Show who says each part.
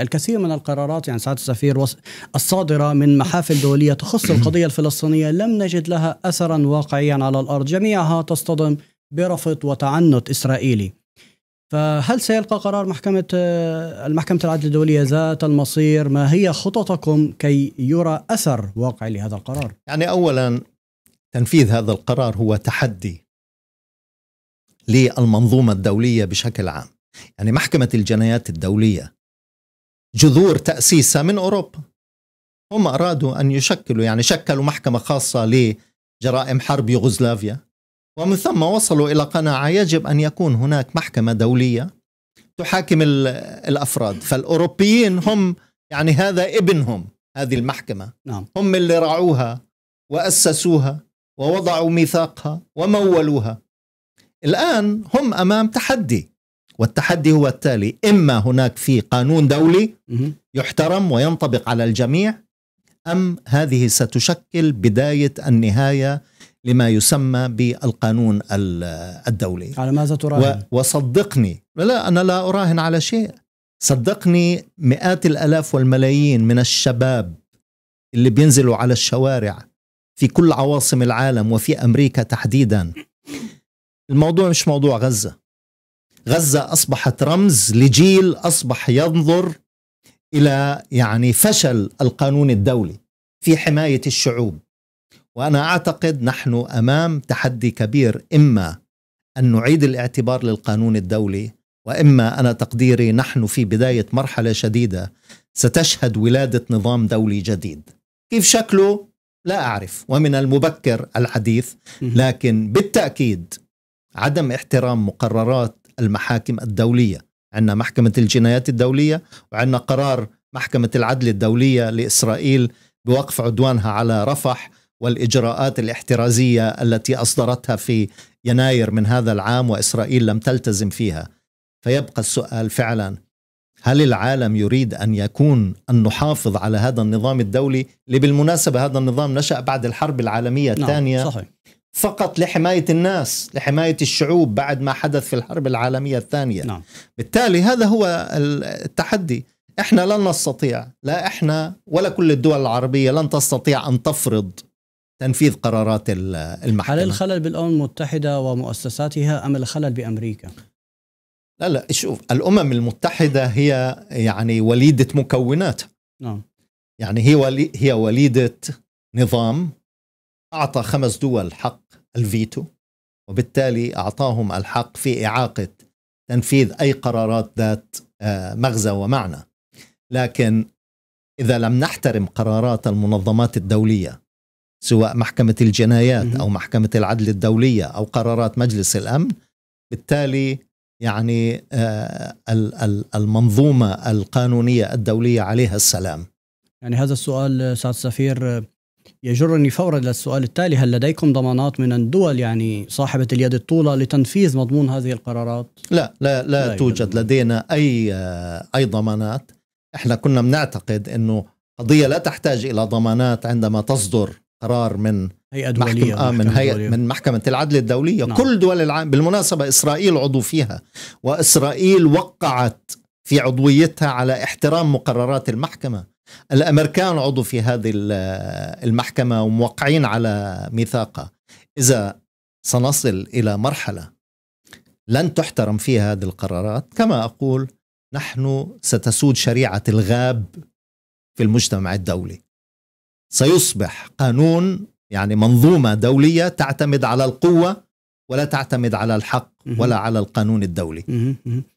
Speaker 1: الكثير من القرارات يعني سعادة السفير الصادرة من محافل دولية تخص القضية الفلسطينية لم نجد لها أثرا واقعيا على الأرض جميعها تصطدم برفض وتعنت إسرائيلي فهل سيلقى قرار محكمة آه، المحكمة العدل الدولية ذات المصير ما هي خططكم كي يرى أثر واقعي لهذا القرار؟
Speaker 2: يعني أولا تنفيذ هذا القرار هو تحدي للمنظومة الدولية بشكل عام يعني محكمة الجنايات الدولية جذور تأسيسها من أوروبا هم أرادوا أن يشكلوا يعني شكلوا محكمة خاصة لجرائم حرب يوغوسلافيا ومن ثم وصلوا إلى قناعة يجب أن يكون هناك محكمة دولية تحاكم الأفراد فالأوروبيين هم يعني هذا ابنهم هذه المحكمة نعم. هم اللي رعوها وأسسوها ووضعوا ميثاقها ومولوها الآن هم أمام تحدي والتحدي هو التالي إما هناك في قانون دولي يحترم وينطبق على الجميع أم هذه ستشكل بداية النهاية لما يسمى بالقانون الدولي على ماذا تراهن؟ وصدقني لا أنا لا أراهن على شيء صدقني مئات الألاف والملايين من الشباب اللي بينزلوا على الشوارع في كل عواصم العالم وفي أمريكا تحديدا الموضوع مش موضوع غزة غزة أصبحت رمز لجيل أصبح ينظر إلى يعني فشل القانون الدولي في حماية الشعوب وأنا أعتقد نحن أمام تحدي كبير إما أن نعيد الاعتبار للقانون الدولي وإما أنا تقديري نحن في بداية مرحلة شديدة ستشهد ولادة نظام دولي جديد كيف شكله لا أعرف ومن المبكر الحديث لكن بالتأكيد عدم احترام مقررات المحاكم الدولية عندنا محكمة الجنايات الدولية وعندنا قرار محكمة العدل الدولية لإسرائيل بوقف عدوانها على رفح والإجراءات الاحترازية التي أصدرتها في يناير من هذا العام وإسرائيل لم تلتزم فيها فيبقى السؤال فعلا هل العالم يريد أن يكون أن نحافظ على هذا النظام الدولي اللي بالمناسبة هذا النظام نشأ بعد الحرب العالمية نعم، الثانية نعم صحيح. فقط لحماية الناس لحماية الشعوب بعد ما حدث في الحرب العالمية الثانية نعم. بالتالي هذا هو التحدي احنا لن نستطيع لا احنا ولا كل الدول العربية لن تستطيع أن تفرض تنفيذ قرارات المحكمة هل الخلل بالأمم المتحدة ومؤسساتها أم الخلل بأمريكا؟ لا لا شوف الأمم المتحدة هي يعني وليدة مكونات نعم يعني هي ولي هي وليدة نظام أعطى خمس دول حق الفيتو وبالتالي أعطاهم الحق في إعاقة تنفيذ أي قرارات ذات آه، مغزى ومعنى لكن إذا لم نحترم قرارات المنظمات الدولية سواء محكمة الجنايات أو محكمة العدل الدولية أو قرارات مجلس الأمن بالتالي يعني آه، المنظومة القانونية الدولية عليها السلام
Speaker 1: يعني هذا السؤال سعد السفير يجرني فورا للسؤال التالي هل لديكم ضمانات من الدول يعني صاحبة اليد الطولة لتنفيذ مضمون هذه القرارات؟
Speaker 2: لا لا لا, لا توجد لدينا أي آه، أي ضمانات احنا كنا بنعتقد انه قضية لا تحتاج إلى ضمانات عندما تصدر قرار من هيئة دولية محكمة آه من هيئة من محكمة العدل الدولية نعم. كل دول العالم بالمناسبة إسرائيل عضو فيها وإسرائيل وقعت في عضويتها على احترام مقررات المحكمة الأمريكان عضو في هذه المحكمة وموقعين على ميثاقها إذا سنصل إلى مرحلة لن تحترم فيها هذه القرارات كما أقول نحن ستسود شريعة الغاب في المجتمع الدولي سيصبح قانون يعني منظومة دولية تعتمد على القوة ولا تعتمد على الحق ولا على القانون الدولي